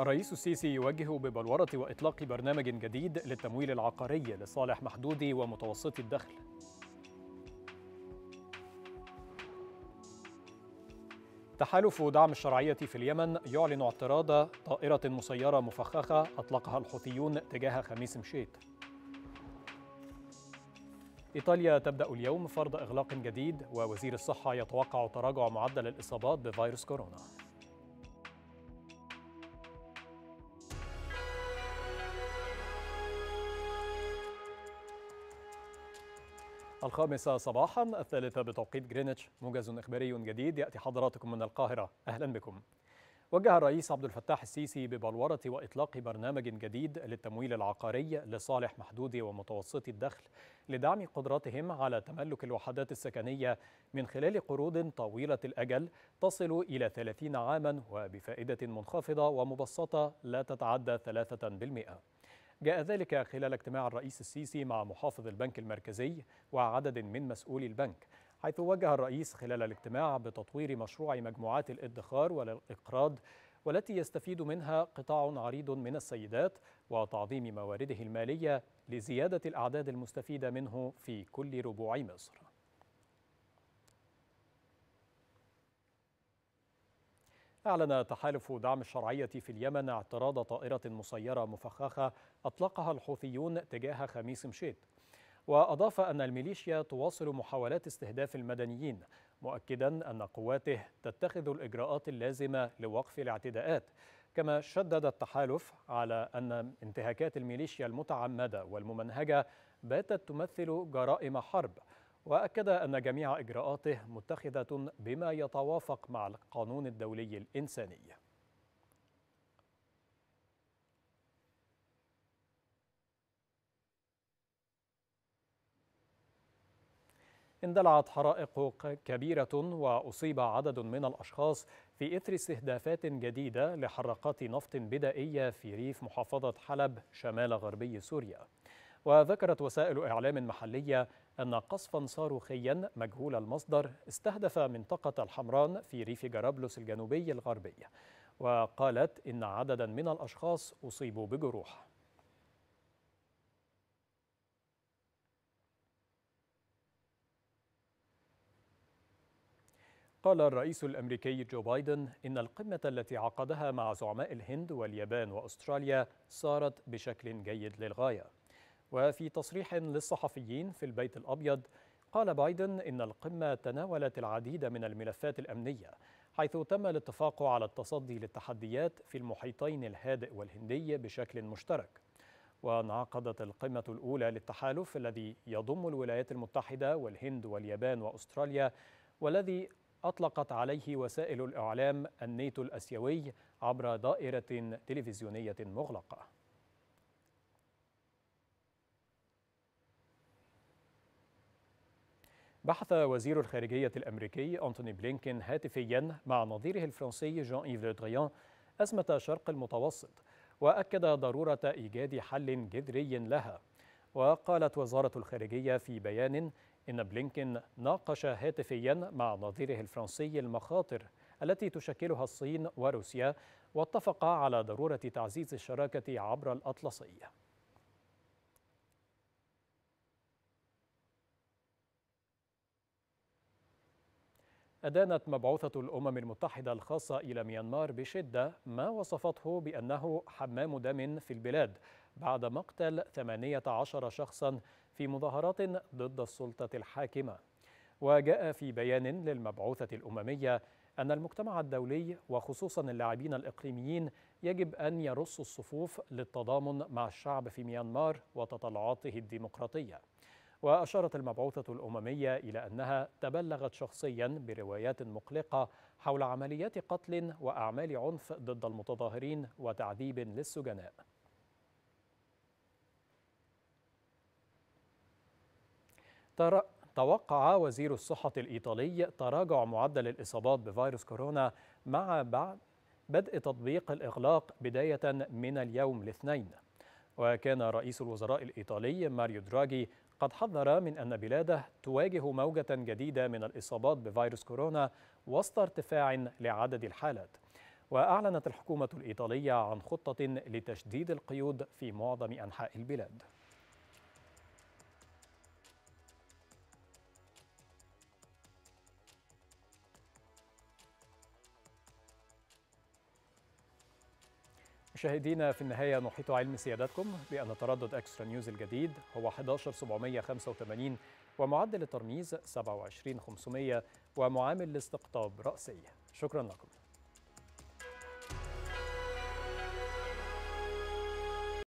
الرئيس السيسي يوجه ببلورة وإطلاق برنامج جديد للتمويل العقاري لصالح محدودي ومتوسطي الدخل تحالف دعم الشرعية في اليمن يعلن اعتراض طائرة مسيرة مفخخة أطلقها الحوثيون تجاه خميس مشيت إيطاليا تبدأ اليوم فرض إغلاق جديد ووزير الصحة يتوقع تراجع معدل الإصابات بفيروس كورونا الخامسة صباحا الثالثة بتوقيت جرينتش موجز إخباري جديد يأتي حضراتكم من القاهرة أهلا بكم وجه الرئيس عبد الفتاح السيسي ببلورة وإطلاق برنامج جديد للتمويل العقاري لصالح محدودي ومتوسطي الدخل لدعم قدرتهم على تملك الوحدات السكنية من خلال قروض طويلة الأجل تصل إلى 30 عاما وبفائدة منخفضة ومبسطة لا تتعدى 3% جاء ذلك خلال اجتماع الرئيس السيسي مع محافظ البنك المركزي وعدد من مسؤولي البنك حيث وجه الرئيس خلال الاجتماع بتطوير مشروع مجموعات الادخار والإقراض والتي يستفيد منها قطاع عريض من السيدات وتعظيم موارده المالية لزيادة الأعداد المستفيدة منه في كل ربوع مصر أعلن تحالف دعم الشرعية في اليمن اعتراض طائرة مسيرة مفخخة أطلقها الحوثيون تجاه خميس مشيت وأضاف أن الميليشيا تواصل محاولات استهداف المدنيين مؤكدا أن قواته تتخذ الإجراءات اللازمة لوقف الاعتداءات كما شدد التحالف على أن انتهاكات الميليشيا المتعمدة والممنهجة باتت تمثل جرائم حرب وأكد أن جميع إجراءاته متخذة بما يتوافق مع القانون الدولي الإنساني اندلعت حرائق كبيرة وأصيب عدد من الأشخاص في إثر استهدافات جديدة لحرقات نفط بدائية في ريف محافظة حلب شمال غربي سوريا وذكرت وسائل إعلام محلية أن قصفا صاروخيا مجهول المصدر استهدف منطقة الحمران في ريف جرابلس الجنوبي الغربي وقالت إن عددا من الأشخاص أصيبوا بجروح قال الرئيس الامريكي جو بايدن ان القمه التي عقدها مع زعماء الهند واليابان واستراليا صارت بشكل جيد للغايه وفي تصريح للصحفيين في البيت الأبيض قال بايدن إن القمة تناولت العديد من الملفات الأمنية حيث تم الاتفاق على التصدي للتحديات في المحيطين الهادئ والهندي بشكل مشترك وانعقدت القمة الأولى للتحالف الذي يضم الولايات المتحدة والهند واليابان وأستراليا والذي أطلقت عليه وسائل الإعلام الناتو الأسيوي عبر دائرة تلفزيونية مغلقة بحث وزير الخارجية الأمريكي أنتوني بلينكين هاتفيا مع نظيره الفرنسي جان إيف لودريان أزمة شرق المتوسط وأكد ضرورة إيجاد حل جذري لها وقالت وزارة الخارجية في بيان إن بلينكين ناقش هاتفيا مع نظيره الفرنسي المخاطر التي تشكلها الصين وروسيا واتفقا على ضرورة تعزيز الشراكة عبر الأطلسي أدانت مبعوثة الأمم المتحدة الخاصة إلى ميانمار بشدة ما وصفته بأنه حمام دم في البلاد بعد مقتل 18 شخصا في مظاهرات ضد السلطة الحاكمة وجاء في بيان للمبعوثة الأممية أن المجتمع الدولي وخصوصا اللاعبين الإقليميين يجب أن يرصوا الصفوف للتضامن مع الشعب في ميانمار وتطلعاته الديمقراطية وأشارت المبعوثة الأممية إلى أنها تبلغت شخصيا بروايات مقلقة حول عمليات قتل وأعمال عنف ضد المتظاهرين وتعذيب للسجناء توقع وزير الصحة الإيطالي تراجع معدل الإصابات بفيروس كورونا مع بعد بدء تطبيق الإغلاق بداية من اليوم الاثنين وكان رئيس الوزراء الإيطالي ماريو دراجي قد حذر من أن بلاده تواجه موجة جديدة من الإصابات بفيروس كورونا وسط ارتفاع لعدد الحالات وأعلنت الحكومة الإيطالية عن خطة لتشديد القيود في معظم أنحاء البلاد مشاهدينا في النهاية نحيط علم سيادتكم بأن تردد أكسترا نيوز الجديد هو 11785 ومعدل الترميز 27500 ومعامل الاستقطاب رأسي شكرا لكم